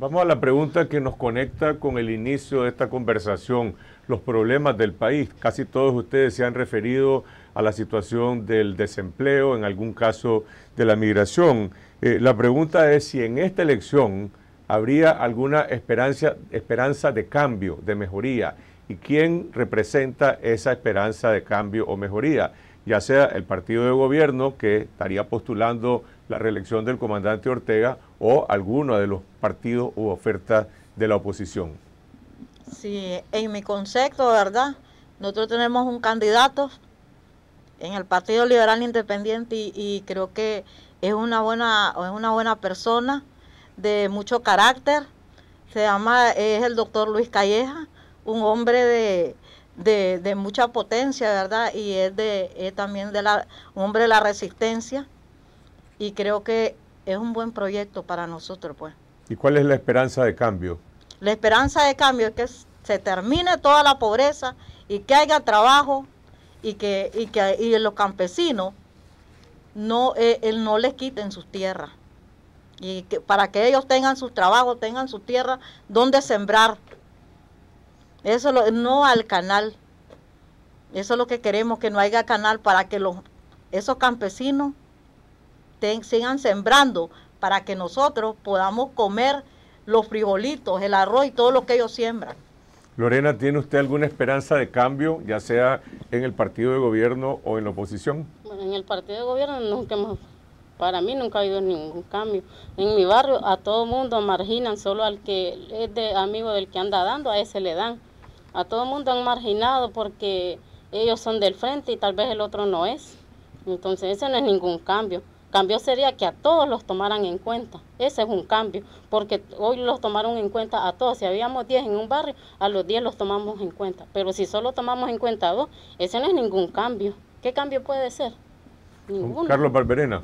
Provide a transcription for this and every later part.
Vamos a la pregunta que nos conecta con el inicio de esta conversación, los problemas del país. Casi todos ustedes se han referido a la situación del desempleo, en algún caso de la migración. Eh, la pregunta es si en esta elección habría alguna esperanza, esperanza de cambio, de mejoría, y quién representa esa esperanza de cambio o mejoría, ya sea el partido de gobierno que estaría postulando la reelección del comandante Ortega o alguno de los partidos u ofertas de la oposición. Sí, en mi concepto, ¿verdad? Nosotros tenemos un candidato en el Partido Liberal Independiente y, creo que es una buena, es una buena persona de mucho carácter. Se llama, es el doctor Luis Calleja, un hombre de, mucha potencia, ¿verdad? Y es, de, también de la, un hombre de la resistencia y creo que es un buen proyecto para nosotros, pues. ¿Y cuál es la esperanza de cambio? La esperanza de cambio es que se termine toda la pobreza y que haya trabajo y que, los campesinos no, eh, eh, no les quiten sus tierras. Y que, para que ellos tengan su trabajo, tengan su tierra donde sembrar. Eso no al canal. Eso es lo que queremos, que no haya canal para que los, esos campesinos sigan sembrando para que nosotros podamos comer los frijolitos, el arroz y todo lo que ellos siembran. Lorena, ¿tiene usted alguna esperanza de cambio, ya sea en el partido de gobierno o en la oposición? En el partido de gobierno nunca para mí nunca ha habido ningún cambio. En mi barrio a todo mundo marginan, solo al que es de amigo del que anda dando, a ese le dan. A todo mundo han marginado porque ellos son del frente y tal vez el otro no es. Entonces ese no es ningún cambio. Cambio sería que a todos los tomaran en cuenta. Ese es un cambio, porque hoy los tomaron en cuenta a todos. Si habíamos 10 en un barrio, a los 10 los tomamos en cuenta. Pero si solo tomamos en cuenta a dos, ese no es ningún cambio. ¿Qué cambio puede ser? Ninguno. Carlos Barberena.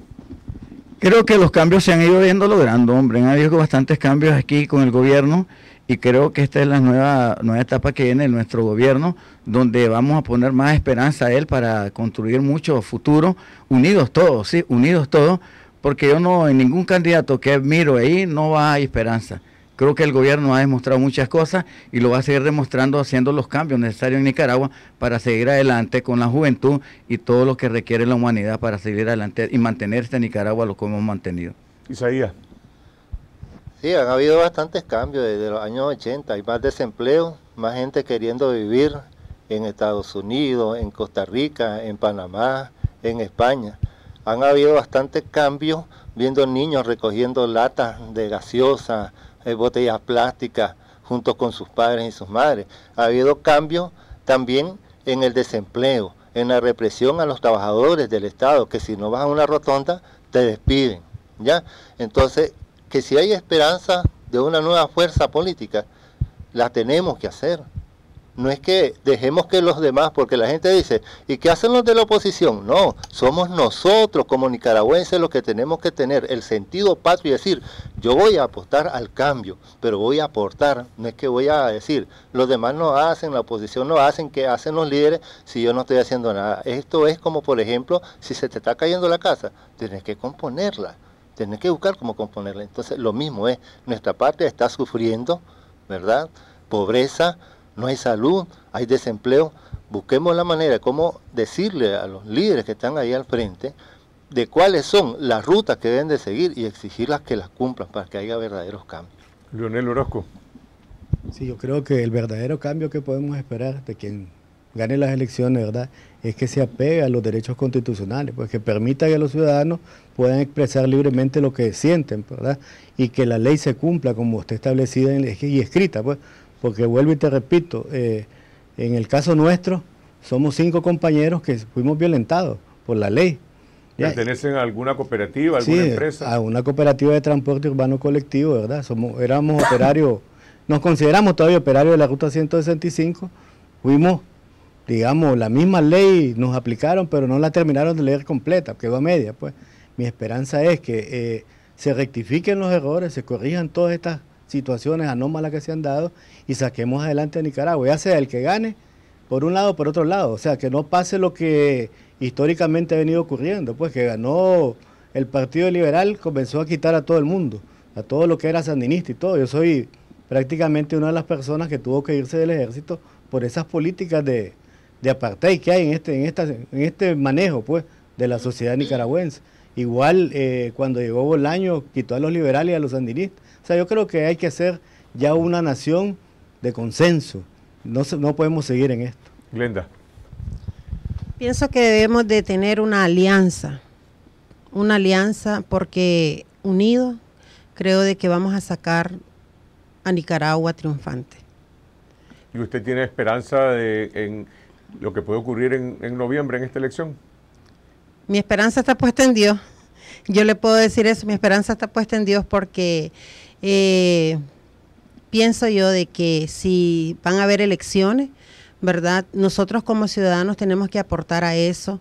Creo que los cambios se han ido viendo logrando, hombre. Han habido bastantes cambios aquí con el gobierno y creo que esta es la nueva, nueva etapa que viene en nuestro gobierno, donde vamos a poner más esperanza a él para construir mucho futuro, unidos todos, sí, unidos todos, porque yo no, en ningún candidato que miro ahí no va a esperanza. Creo que el gobierno ha demostrado muchas cosas y lo va a seguir demostrando haciendo los cambios necesarios en Nicaragua para seguir adelante con la juventud y todo lo que requiere la humanidad para seguir adelante y mantenerse en Nicaragua lo que hemos mantenido. Isaías. Sí, han habido bastantes cambios desde los años 80. Hay más desempleo, más gente queriendo vivir en Estados Unidos, en Costa Rica, en Panamá, en España. Han habido bastantes cambios viendo niños recogiendo latas de gaseosa, eh, botellas plásticas, junto con sus padres y sus madres. Ha habido cambios también en el desempleo, en la represión a los trabajadores del Estado, que si no vas a una rotonda, te despiden. ¿ya? Entonces, que si hay esperanza de una nueva fuerza política, la tenemos que hacer. No es que dejemos que los demás, porque la gente dice, ¿y qué hacen los de la oposición? No, somos nosotros como nicaragüenses los que tenemos que tener el sentido patrio y decir, yo voy a apostar al cambio, pero voy a aportar, no es que voy a decir, los demás no hacen, la oposición no hacen, ¿qué hacen los líderes si yo no estoy haciendo nada? Esto es como, por ejemplo, si se te está cayendo la casa, tienes que componerla tener que buscar cómo componerla. Entonces, lo mismo es, ¿eh? nuestra parte está sufriendo, ¿verdad? Pobreza, no hay salud, hay desempleo. Busquemos la manera de cómo decirle a los líderes que están ahí al frente de cuáles son las rutas que deben de seguir y exigirlas que las cumplan para que haya verdaderos cambios. Leonel Orozco. Sí, yo creo que el verdadero cambio que podemos esperar de quien gane las elecciones, ¿verdad? Es que se apegue a los derechos constitucionales, pues que permita que los ciudadanos puedan expresar libremente lo que sienten, ¿verdad? Y que la ley se cumpla como está establecida y escrita, pues, porque vuelvo y te repito, eh, en el caso nuestro, somos cinco compañeros que fuimos violentados por la ley. ¿Pertenecen a alguna cooperativa, a alguna empresa? a una cooperativa de transporte urbano colectivo, ¿verdad? Somos, éramos operarios, nos consideramos todavía operarios de la Ruta 165, fuimos digamos, la misma ley nos aplicaron, pero no la terminaron de leer completa, quedó a media. Pues mi esperanza es que eh, se rectifiquen los errores, se corrijan todas estas situaciones anómalas que se han dado y saquemos adelante a Nicaragua, ya sea el que gane, por un lado, o por otro lado. O sea, que no pase lo que históricamente ha venido ocurriendo, pues que ganó el Partido Liberal, comenzó a quitar a todo el mundo, a todo lo que era sandinista y todo. Yo soy prácticamente una de las personas que tuvo que irse del ejército por esas políticas de, de apartheid que hay en este, en en este manejo pues, de la sociedad nicaragüense. Igual eh, cuando llegó Bolaño quitó a los liberales y a los sandinistas. O sea, yo creo que hay que hacer ya una nación de consenso. No, no podemos seguir en esto. Glenda. Pienso que debemos de tener una alianza, una alianza porque unidos creo de que vamos a sacar a Nicaragua triunfante. ¿Y usted tiene esperanza de, en, lo que puede ocurrir en, noviembre en esta elección? Mi esperanza está puesta en Dios. Yo le puedo decir eso, mi esperanza está puesta en Dios porque eh, pienso yo de que si van a haber elecciones, ¿verdad? Nosotros como ciudadanos tenemos que aportar a eso,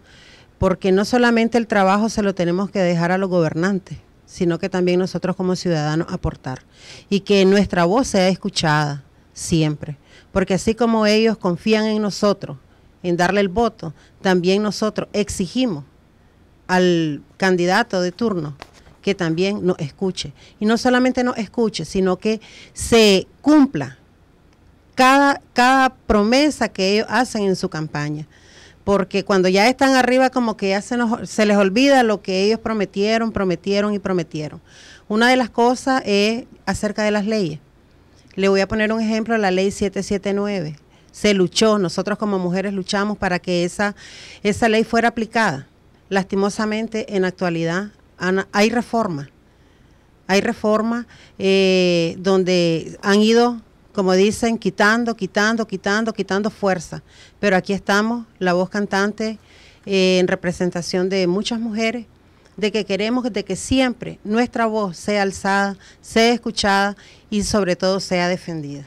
porque no solamente el trabajo se lo tenemos que dejar a los gobernantes, sino que también nosotros como ciudadanos aportar y que nuestra voz sea escuchada siempre, porque así como ellos confían en nosotros, en darle el voto, también nosotros exigimos al candidato de turno que también nos escuche. Y no solamente nos escuche, sino que se cumpla cada, cada promesa que ellos hacen en su campaña. Porque cuando ya están arriba, como que ya se, se les olvida lo que ellos prometieron, prometieron y prometieron. Una de las cosas es acerca de las leyes. Le voy a poner un ejemplo, la ley 779 se luchó, nosotros como mujeres luchamos para que esa, esa ley fuera aplicada. Lastimosamente, en actualidad hay reformas, hay reformas eh, donde han ido, como dicen, quitando, quitando, quitando, quitando fuerza. Pero aquí estamos, la voz cantante, eh, en representación de muchas mujeres de que queremos de que siempre nuestra voz sea alzada, sea escuchada y sobre todo sea defendida.